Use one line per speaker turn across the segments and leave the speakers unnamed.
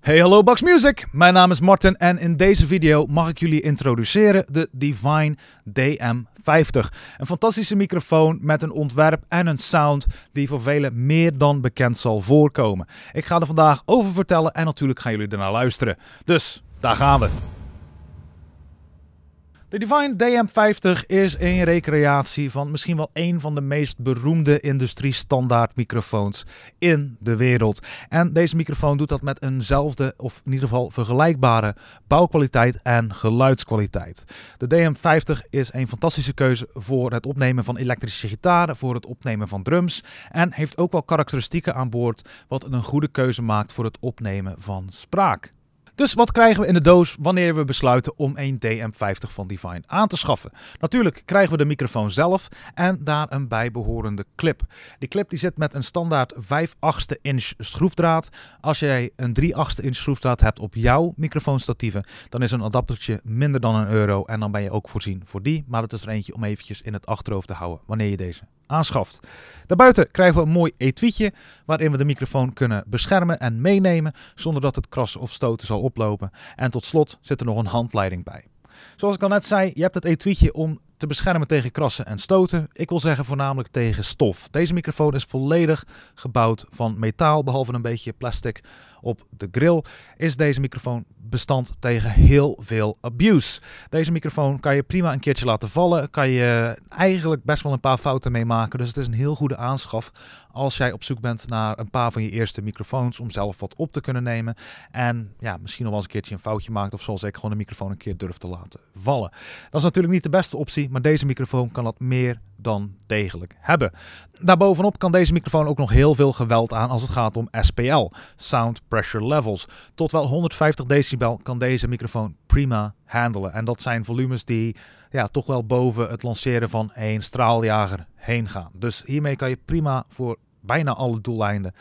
Hey hallo Box Music, mijn naam is Martin en in deze video mag ik jullie introduceren de Divine DM50. Een fantastische microfoon met een ontwerp en een sound die voor velen meer dan bekend zal voorkomen. Ik ga er vandaag over vertellen en natuurlijk gaan jullie ernaar luisteren. Dus, daar gaan we. De Divine DM50 is een recreatie van misschien wel een van de meest beroemde industriestandaardmicrofoons microfoons in de wereld. En deze microfoon doet dat met eenzelfde, of in ieder geval vergelijkbare, bouwkwaliteit en geluidskwaliteit. De DM50 is een fantastische keuze voor het opnemen van elektrische gitaren, voor het opnemen van drums. En heeft ook wel karakteristieken aan boord wat een goede keuze maakt voor het opnemen van spraak. Dus wat krijgen we in de doos wanneer we besluiten om een DM50 van Divine aan te schaffen? Natuurlijk krijgen we de microfoon zelf en daar een bijbehorende clip. Die clip die zit met een standaard 5 achtste inch schroefdraad. Als jij een 3 8 inch schroefdraad hebt op jouw microfoonstatieven, dan is een adaptertje minder dan een euro en dan ben je ook voorzien voor die. Maar het is er eentje om eventjes in het achterhoofd te houden wanneer je deze aanschaft. Daarbuiten krijgen we een mooi etuietje waarin we de microfoon kunnen beschermen en meenemen zonder dat het krassen of stoten zal oplopen. En tot slot zit er nog een handleiding bij. Zoals ik al net zei, je hebt het etuietje om te beschermen tegen krassen en stoten. Ik wil zeggen voornamelijk tegen stof. Deze microfoon is volledig gebouwd van metaal, behalve een beetje plastic op de grill. Is deze microfoon bestand tegen heel veel abuse. Deze microfoon kan je prima een keertje laten vallen. Kan je eigenlijk best wel een paar fouten mee maken. Dus het is een heel goede aanschaf als jij op zoek bent naar een paar van je eerste microfoons om zelf wat op te kunnen nemen. En ja, misschien nog wel eens een keertje een foutje maakt of zoals ik gewoon de microfoon een keer durf te laten vallen. Dat is natuurlijk niet de beste optie, maar deze microfoon kan dat meer dan degelijk hebben. Daarbovenop kan deze microfoon ook nog heel veel geweld aan als het gaat om SPL, Sound Pressure Levels. Tot wel 150 decibel kan deze microfoon prima handelen. En dat zijn volumes die ja, toch wel boven het lanceren van een straaljager heen gaan. Dus hiermee kan je prima voor bijna alle doeleinden,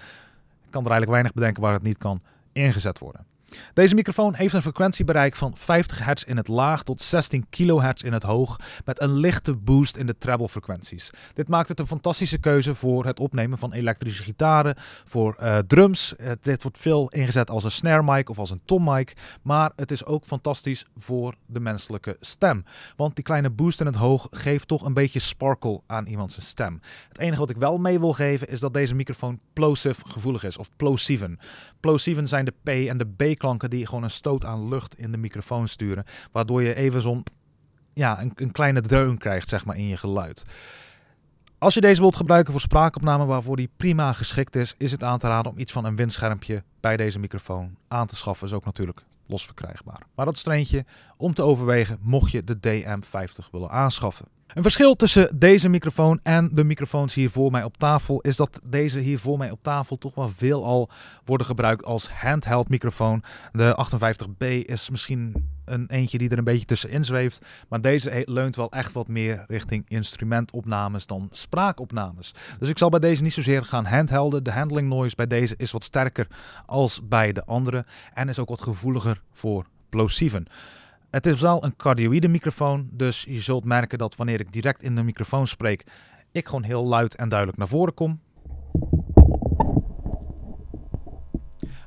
ik kan er eigenlijk weinig bedenken waar het niet kan, ingezet worden. Deze microfoon heeft een frequentiebereik van 50 Hz in het laag tot 16 kHz in het hoog met een lichte boost in de treble frequenties. Dit maakt het een fantastische keuze voor het opnemen van elektrische gitaren, voor eh, drums. dit wordt veel ingezet als een snare mic of als een tom mic, maar het is ook fantastisch voor de menselijke stem. Want die kleine boost in het hoog geeft toch een beetje sparkle aan iemands stem. Het enige wat ik wel mee wil geven is dat deze microfoon plosive gevoelig is of plosieven. Plosieven zijn de P en de B klanken die gewoon een stoot aan lucht in de microfoon sturen. Waardoor je even zo'n ja, een, een kleine dreun krijgt, zeg maar, in je geluid. Als je deze wilt gebruiken voor spraakopname waarvoor die prima geschikt is, is het aan te raden om iets van een windschermpje bij deze microfoon aan te schaffen. Is ook natuurlijk los verkrijgbaar. Maar dat is er om te overwegen mocht je de DM50 willen aanschaffen. Een verschil tussen deze microfoon en de microfoons hier voor mij op tafel is dat deze hier voor mij op tafel toch wel veelal worden gebruikt als handheld microfoon. De 58B is misschien een eentje die er een beetje tussenin zweeft. Maar deze e-, leunt wel echt wat meer richting instrumentopnames dan spraakopnames. Dus ik zal bij deze niet zozeer gaan handhelden. De handling noise bij deze is wat sterker als bij de andere. En is ook wat gevoeliger voor plosieven. Het is wel een cardioïde microfoon, dus je zult merken dat wanneer ik direct in de microfoon spreek, ik gewoon heel luid en duidelijk naar voren kom.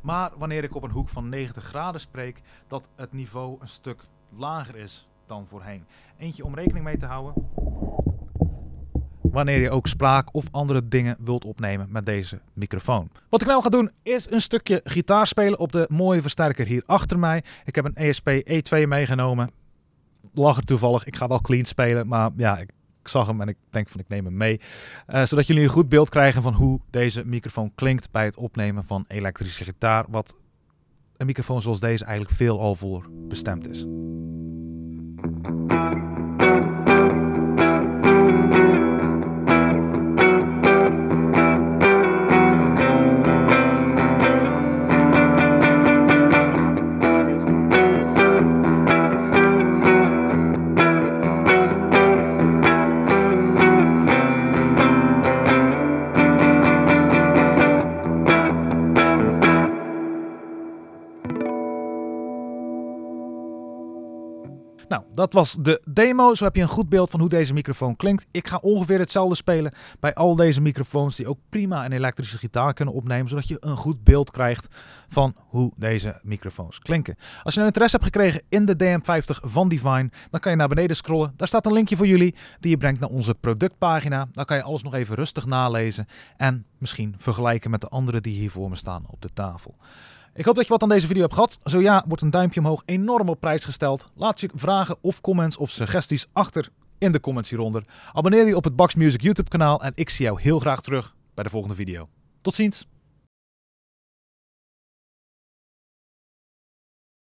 Maar wanneer ik op een hoek van 90 graden spreek, dat het niveau een stuk lager is dan voorheen. Eentje om rekening mee te houden. Wanneer je ook spraak of andere dingen wilt opnemen met deze microfoon. Wat ik nou ga doen is een stukje gitaar spelen op de mooie versterker hier achter mij. Ik heb een ESP E2 meegenomen. Lag er toevallig. Ik ga wel clean spelen, maar ja, ik ik zag hem en ik denk van ik neem hem mee. Eh, zodat jullie een goed beeld krijgen van hoe deze microfoon klinkt bij het opnemen van elektrische gitaar. Wat een microfoon zoals deze eigenlijk veelal voor bestemd is. Nou, dat was de demo. Zo heb je een goed beeld van hoe deze microfoon klinkt. Ik ga ongeveer hetzelfde spelen bij al deze microfoons die ook prima een elektrische gitaar kunnen opnemen, zodat je een goed beeld krijgt van hoe deze microfoons klinken. Als je nou interesse hebt gekregen in de DM50 van Divine, dan kan je naar beneden scrollen. Daar staat een linkje voor jullie die je brengt naar onze productpagina. Dan kan je alles nog even rustig nalezen en misschien vergelijken met de andere die hier voor me staan op de tafel. Ik hoop dat je wat aan deze video hebt gehad. Zo ja, wordt een duimpje omhoog enorm op prijs gesteld. Laat je vragen of comments of suggesties achter in de comments hieronder. Abonneer je op het Bax Music YouTube kanaal en ik zie jou heel graag terug bij de volgende video. Tot ziens!